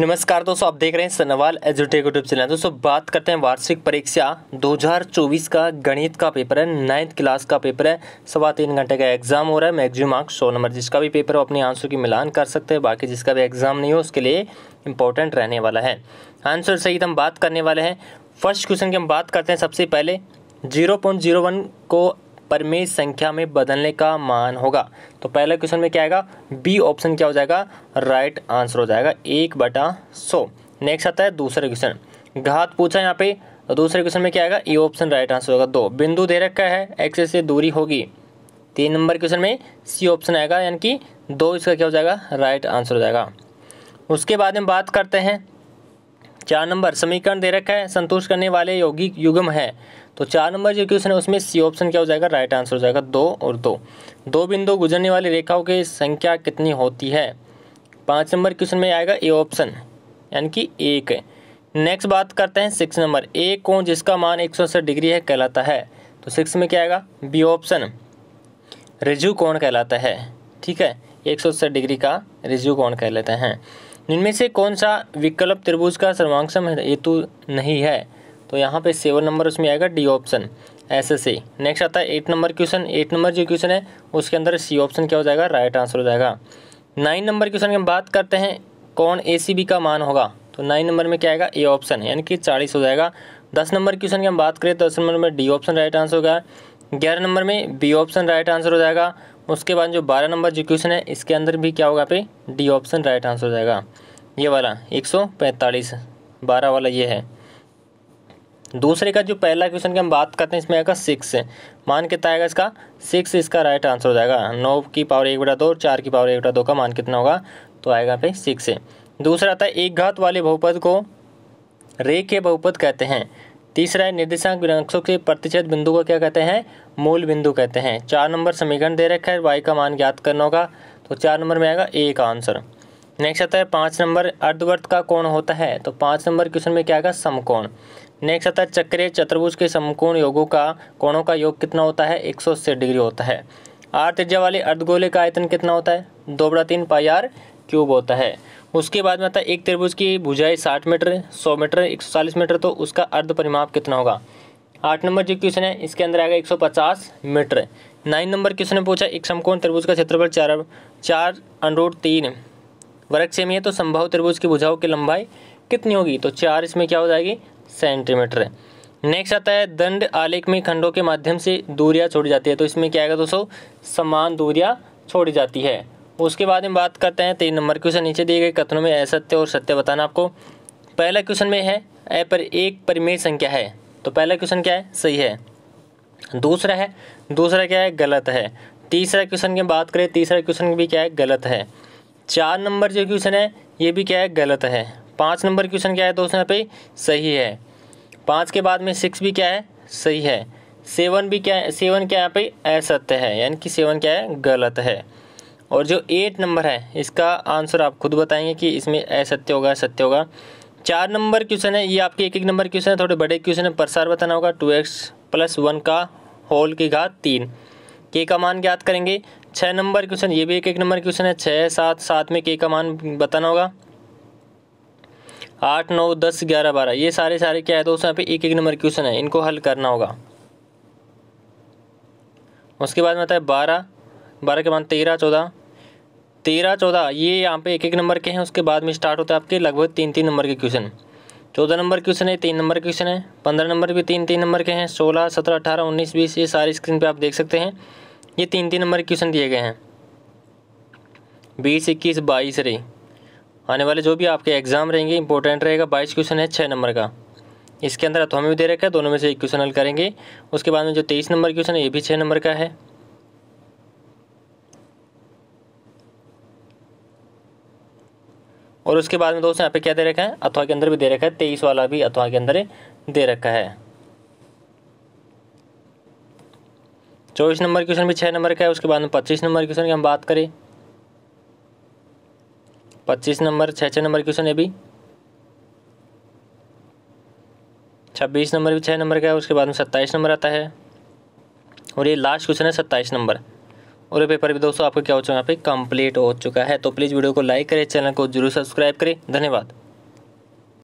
नमस्कार दोस्तों आप देख रहे हैं सनवाल एजुटे यूट्यूब चैनल दोस्तों बात करते हैं वार्षिक परीक्षा 2024 का गणित का पेपर है नाइन्थ क्लास का पेपर है सवा तीन घंटे का एग्जाम हो रहा है मैक्सिमम मार्क्स सौ नंबर जिसका भी पेपर हो अपने आंसर की मिलान कर सकते हैं बाकी जिसका भी एग्जाम नहीं हो उसके लिए इंपॉर्टेंट रहने वाला है आंसर सहित हम बात करने वाले हैं फर्स्ट क्वेश्चन की हम बात करते हैं सबसे पहले जीरो पॉइंट जीरो वन को परमेय संख्या में बदलने का मान होगा तो पहला क्वेश्चन में क्या आएगा बी ऑप्शन क्या हो जाएगा राइट आंसर हो जाएगा एक बटा सौ नेक्स्ट आता है दूसरा क्वेश्चन घात पूछा यहाँ पे तो दूसरे क्वेश्चन में क्या आएगा ई ऑप्शन राइट आंसर होगा दो बिंदु दे रखा है एक्स से दूरी होगी तीन नंबर क्वेश्चन में सी ऑप्शन आएगा यानी कि दो इसका क्या हो जाएगा राइट आंसर हो जाएगा उसके बाद में बात करते हैं चार नंबर समीकरण दे रखा है संतुष्ट करने वाले यौगिक युग्म है तो चार नंबर जो क्वेश्चन है उसमें सी ऑप्शन क्या हो जाएगा राइट आंसर हो जाएगा दो और दो दो बिंदु गुजरने वाली रेखाओं की संख्या कितनी होती है पाँच नंबर क्वेश्चन में आएगा ए ऑप्शन यानी कि एक नेक्स्ट बात करते हैं सिक्स नंबर एक कौन जिसका मान एक डिग्री है कहलाता है तो सिक्स में क्या आएगा बी ऑप्शन रिज्यू कौन कहलाता है ठीक है एक डिग्री का रिज्यू कौन कहलाते हैं निम्न से कौन सा विकल्प त्रिभुज का सर्वांग हेतु नहीं है तो यहाँ पे सेवन नंबर उसमें आएगा डी ऑप्शन ऐसे से नेक्स्ट आता है eight number question eight number जो क्वेश्चन है उसके अंदर सी ऑप्शन क्या हो जाएगा राइट आंसर हो जाएगा नाइन नंबर क्वेश्चन की हम बात करते हैं कौन ए सी बी का मान होगा तो नाइन नंबर में क्या आएगा ए ऑप्शन यानी कि चालीस हो जाएगा दस नंबर क्वेश्चन की हम बात करें तो दस नंबर में डी ऑप्शन राइट आंसर होगा ग्यारह नंबर में बी ऑप्शन राइट आंसर हो जाएगा उसके बाद जो बारह नंबर जो क्वेश्चन है इसके अंदर भी क्या होगा पे डी ऑप्शन राइट आंसर हो जाएगा ये वाला एक सौ पैंतालीस बारह वाला ये है दूसरे का जो पहला क्वेश्चन की हम बात करते हैं इसमें आएगा सिक्स मान कितना आएगा इसका सिक्स इसका राइट आंसर हो जाएगा नौ की पावर एक बटा दो चार की पावर एक बटा दो का मान कितना होगा तो आएगा पे सिक्स दूसरा आता है एक घात वाले बहुपद को रे के बहुपद कहते हैं तीसरा है निर्देशांक गुणांकों के प्रतिशत बिंदु को क्या कहते हैं मूल बिंदु कहते हैं चार नंबर समीकरण दे रखा है वाई का मान ज्ञात करना होगा तो चार नंबर में आएगा ए का आंसर नेक्स्ट आता है पाँच नंबर अर्धवर्त का कोण होता है तो पाँच नंबर क्वेश्चन में क्या आएगा समकोण नेक्स्ट आता है चक्रे चतुर्भुज के समकोण योगों का कोणों का योग कितना होता है एक सौ डिग्री होता है आर त्रिज्या वाले अर्धगोले का आयतन कितना होता है दो बड़ा तीन पाई आर क्यूब होता है उसके बाद में आता है एक त्रिभुज की भुजाई साठ मीटर सौ मीटर एक सौ चालीस मीटर तो उसका अर्ध परिमाप कितना होगा आठ नंबर जो क्वेश्चन है इसके अंदर आएगा एक सौ पचास मीटर नाइन नंबर क्वेश्चन में पूछा एक समकोण त्रिभुज का क्षेत्रफल चार चार अनुरोड तीन वर्ग सेमी है तो संभव त्रिभुज की भुजाओं की लंबाई कितनी होगी तो चार इसमें क्या हो जाएगी सेंटीमीटर नेक्स्ट आता है दंड आलेख में खंडों के माध्यम से दूरियां छोड़ी जाती है तो इसमें क्या आएगा दोस्तों समान दूरियां छोड़ी जाती है उसके बाद हम बात करते हैं तीन नंबर क्वेश्चन नीचे दिए गए कथनों में असत्य और सत्य बताना आपको पहला क्वेश्चन में है ए पर एक परिमेय संख्या है तो पहला क्वेश्चन क्या है सही है दूसरा है दूसरा क्या है गलत है तीसरा क्वेश्चन की बात करें तीसरा क्वेश्चन भी क्या है गलत है चार नंबर जो क्वेश्चन है ये भी क्या है गलत है पाँच नंबर क्वेश्चन क्या है दोस्तों यहाँ पे सही है पाँच के बाद में सिक्स भी क्या है सही है सेवन भी क्या है सेवन क्या यहाँ पे असत्य है यानी कि सेवन क्या है गलत है और जो एट नंबर है इसका आंसर आप खुद बताएंगे कि इसमें असत्य होगा सत्य होगा चार नंबर क्वेश्चन है ये आपके एक एक नंबर क्वेश्चन है थोड़े बड़े क्वेश्चन है प्रसार बताना होगा टू एक्स प्लस वन का होल की घात तीन के का मान ज्ञात करेंगे छः नंबर क्वेश्चन ये भी एक एक नंबर क्वेश्चन है छः सात सात में के का मान बताना होगा आठ नौ दस ग्यारह बारह ये सारे सारे क्या है दोस्तों यहाँ पे एक एक नंबर क्वेश्चन है इनको हल करना होगा उसके बाद में आता है बारह बारह के बाद तेरह चौदह तेरह चौदह ये यहाँ पे एक एक नंबर के हैं उसके बाद में स्टार्ट होता है आपके लगभग तीन तीन नंबर के क्वेश्चन चौदह नंबर क्वेश्चन है तीन नंबर क्वेश्चन है पंद्रह नंबर भी तीन तीन नंबर के हैं सोलह सत्रह अठारह उन्नीस बीस ये सारे स्क्रीन पे आप देख सकते हैं ये तीन तीन नंबर के क्वेश्चन दिए गए हैं बीस इक्कीस बाईस रही आने वाले जो भी आपके एग्जाम रहेंगे इंपॉर्टेंट रहेगा बाईस क्वेश्चन है छः नंबर का इसके अंदर अथवा में भी दे रखा है दोनों में से एक क्वेश्चन हल करेंगे उसके बाद में जो तेईस नंबर क्वेश्चन है ये भी छः नंबर का है और उसके बाद में दोस्तों यहाँ पे क्या दे रखा है अथवा के अंदर भी दे रखा है तेईस वाला भी अथवा के अंदर दे रखा है चौबीस नंबर क्वेश्चन भी छः नंबर का है उसके बाद में पच्चीस नंबर क्वेश्चन की हम बात करें पच्चीस नंबर छः छः नंबर क्वेश्चन है भी छब्बीस नंबर भी छः नंबर का है उसके बाद में सत्ताईस नंबर आता है और ये लास्ट क्वेश्चन है सत्ताईस नंबर और ये पेपर भी दोस्तों आपका क्या हो चुका है यहाँ पे कंप्लीट हो चुका है तो प्लीज़ वीडियो को लाइक करें चैनल को जरूर सब्सक्राइब करें धन्यवाद